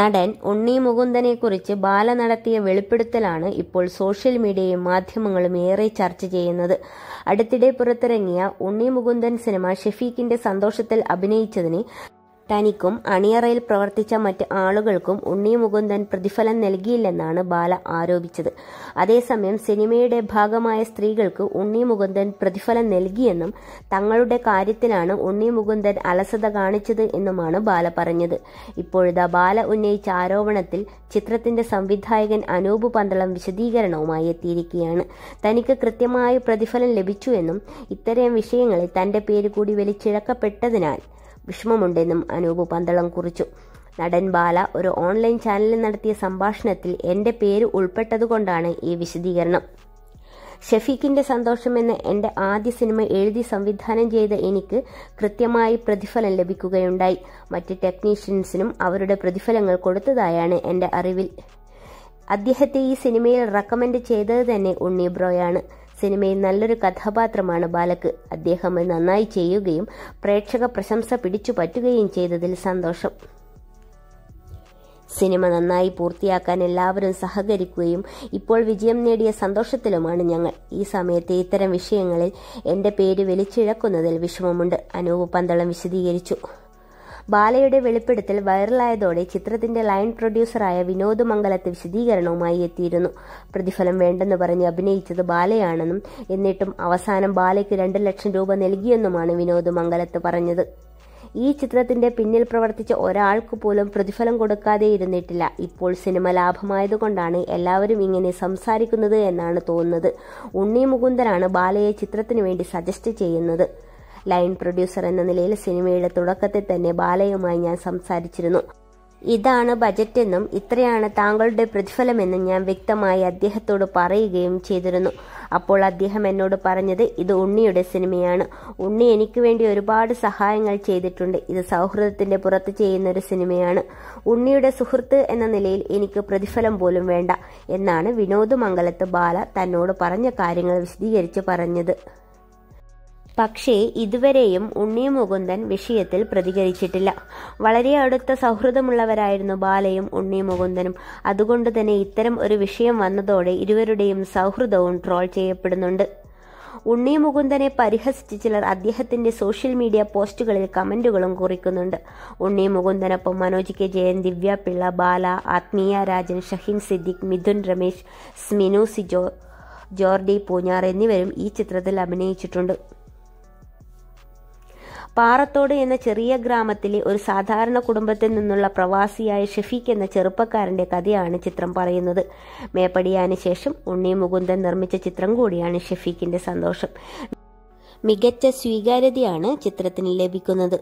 നടൻ ഉണ്ണി മുകുന്ദനെക്കുറിച്ച് ബാല നടത്തിയ വെളിപ്പെടുത്തലാണ് ഇപ്പോൾ സോഷ്യൽ മീഡിയയും മാധ്യമങ്ങളും ഏറെ ചർച്ച ചെയ്യുന്നത് അടുത്തിടെ പുറത്തിറങ്ങിയ ഉണ്ണി മുകുന്ദൻ സിനിമ ഷെഫീഖിന്റെ സന്തോഷത്തിൽ അഭിനയിച്ചതിനെ തനിക്കും അണിയറയിൽ പ്രവർത്തിച്ച മറ്റ് ആളുകൾക്കും ഉണ്ണി മുകുന്ദൻ പ്രതിഫലം നൽകിയില്ലെന്നാണ് ബാല ആരോപിച്ചത് അതേസമയം സിനിമയുടെ ഭാഗമായ സ്ത്രീകൾക്ക് ഉണ്ണി മുകുന്ദൻ പ്രതിഫലം നൽകിയെന്നും തങ്ങളുടെ കാര്യത്തിലാണ് ഉണ്ണി മുകുന്ദൻ അലസത കാണിച്ചത് എന്നുമാണ് ബാല പറഞ്ഞത് ഇപ്പോഴത്തെ ബാല ഉന്നയിച്ച ആരോപണത്തിൽ ചിത്രത്തിന്റെ സംവിധായകൻ അനൂപ് പന്തളം വിശദീകരണവുമായി എത്തിയിരിക്കുകയാണ് തനിക്ക് കൃത്യമായ പ്രതിഫലം ലഭിച്ചു എന്നും ഇത്തരം വിഷയങ്ങളിൽ തന്റെ പേര് കൂടി വലിച്ചിഴക്കപ്പെട്ടതിനാൽ വിഷമമുണ്ടെന്നും അനൂപ് പന്തളം കുറിച്ചു നടൻ ബാല ഒരു ഓൺലൈൻ ചാനലിൽ നടത്തിയ സംഭാഷണത്തിൽ എൻ്റെ പേര് ഉൾപ്പെട്ടതുകൊണ്ടാണ് ഈ വിശദീകരണം ഷഫീഖിൻ്റെ സന്തോഷമെന്ന എൻ്റെ ആദ്യ സിനിമ എഴുതി സംവിധാനം ചെയ്ത എനിക്ക് കൃത്യമായി പ്രതിഫലം ലഭിക്കുകയുണ്ടായി മറ്റ് ടെക്നീഷ്യൻസിനും അവരുടെ പ്രതിഫലങ്ങൾ കൊടുത്തതായാണ് എൻ്റെ അറിവിൽ അദ്ദേഹത്തെ ഈ സിനിമയിൽ റെക്കമെൻഡ് ചെയ്തത് തന്നെ ഉണ്ണി ബ്രോയാണ് സിനിമയിൽ നല്ലൊരു കഥാപാത്രമാണ് ബാലക്ക് അദ്ദേഹം നന്നായി ചെയ്യുകയും പ്രേക്ഷക പ്രശംസ പിടിച്ചു പറ്റുകയും ചെയ്തതിൽ സന്തോഷം സിനിമ നന്നായി പൂർത്തിയാക്കാൻ എല്ലാവരും സഹകരിക്കുകയും ഇപ്പോൾ വിജയം നേടിയ സന്തോഷത്തിലുമാണ് ഞങ്ങൾ ഈ സമയത്ത് ഇത്തരം വിഷയങ്ങളിൽ എൻ്റെ പേര് വിളിച്ചിഴക്കുന്നതിൽ വിഷമമുണ്ട് അനൂപ് പന്തളം വിശദീകരിച്ചു ബാലയുടെ വെളിപ്പെടുത്തൽ വൈറലായതോടെ ചിത്രത്തിന്റെ ലൈൻ പ്രൊഡ്യൂസറായ വിനോദ് മംഗലത്തെ വിശദീകരണവുമായി എത്തിയിരുന്നു പ്രതിഫലം വേണ്ടെന്ന് പറഞ്ഞ് അഭിനയിച്ചത് ബാലയാണെന്നും എന്നിട്ടും അവസാനം ബാലയ്ക്ക് രണ്ട് ലക്ഷം രൂപ നൽകിയെന്നുമാണ് വിനോദ് മംഗലത്ത് പറഞ്ഞത് ഈ ചിത്രത്തിന്റെ പിന്നിൽ പ്രവർത്തിച്ച ഒരാൾക്ക് പോലും പ്രതിഫലം കൊടുക്കാതെ ഇരുന്നിട്ടില്ല ഇപ്പോൾ സിനിമ ലാഭമായതുകൊണ്ടാണ് എല്ലാവരും ഇങ്ങനെ സംസാരിക്കുന്നത് എന്നാണ് തോന്നുന്നത് ഉണ്ണി മുകുന്ദനാണ് ബാലയെ ചിത്രത്തിനു വേണ്ടി സജസ്റ്റ് ചെയ്യുന്നത് ലൈൻ പ്രൊഡ്യൂസർ എന്ന നിലയിൽ സിനിമയുടെ തുടക്കത്തിൽ തന്നെ ബാലയുമായി ഞാൻ സംസാരിച്ചിരുന്നു ഇതാണ് ബജറ്റെന്നും ഇത്രയാണ് താങ്കളുടെ പ്രതിഫലമെന്നും ഞാൻ വ്യക്തമായി അദ്ദേഹത്തോട് പറയുകയും ചെയ്തിരുന്നു അപ്പോൾ അദ്ദേഹം എന്നോട് പറഞ്ഞത് ഇത് ഉണ്ണിയുടെ സിനിമയാണ് ഉണ്ണി എനിക്ക് വേണ്ടി ഒരുപാട് സഹായങ്ങൾ ചെയ്തിട്ടുണ്ട് ഇത് സൗഹൃദത്തിന്റെ പുറത്ത് ചെയ്യുന്ന ഒരു സിനിമയാണ് ഉണ്ണിയുടെ സുഹൃത്ത് എന്ന നിലയിൽ എനിക്ക് പ്രതിഫലം പോലും വേണ്ട എന്നാണ് വിനോദ് മംഗലത്ത് ബാല തന്നോട് പറഞ്ഞ കാര്യങ്ങൾ വിശദീകരിച്ച് പറഞ്ഞത് പക്ഷേ ഇതുവരെയും ഉണ്ണി മുകുന്ദൻ വിഷയത്തിൽ പ്രതികരിച്ചിട്ടില്ല വളരെ അടുത്ത സൗഹൃദമുള്ളവരായിരുന്നു ബാലയും ഉണ്ണി മുകുന്ദനും അതുകൊണ്ട് തന്നെ ഇത്തരം ഒരു വിഷയം വന്നതോടെ ഇരുവരുടെയും സൗഹൃദവും ട്രോൾ ചെയ്യപ്പെടുന്നുണ്ട് ഉണ്ണി മുകുന്ദനെ പരിഹസിച്ച് ചിലർ അദ്ദേഹത്തിന്റെ സോഷ്യൽ മീഡിയ പോസ്റ്റുകളിൽ കമന്റുകളും കുറിക്കുന്നുണ്ട് ഉണ്ണി മുകുന്ദനൊപ്പം മനോജ് കെ ജയൻ ദിവ്യ പിള്ള ബാല ആത്മീയ രാജൻ ഷഹീൻ സിദ്ദിഖ് മിഥുൻ രമേശ് സ്മിനു സിജോ ജോർഡി പൂഞ്ഞാർ എന്നിവരും ഈ ചിത്രത്തിൽ അഭിനയിച്ചിട്ടുണ്ട് പാറത്തോട് എന്ന ചെറിയ ഗ്രാമത്തിലെ ഒരു സാധാരണ കുടുംബത്തിൽ നിന്നുള്ള പ്രവാസിയായ ഷെഫീഖ് എന്ന ചെറുപ്പക്കാരന്റെ കഥയാണ് ചിത്രം പറയുന്നത് മേപ്പടിയാന് ശേഷം ഉണ്ണി മുകുന്ദൻ നിർമ്മിച്ച ചിത്രം കൂടിയാണ് ഷെഫീഖിന്റെ സന്തോഷം മികച്ച സ്വീകാര്യതയാണ് ചിത്രത്തിന് ലഭിക്കുന്നത്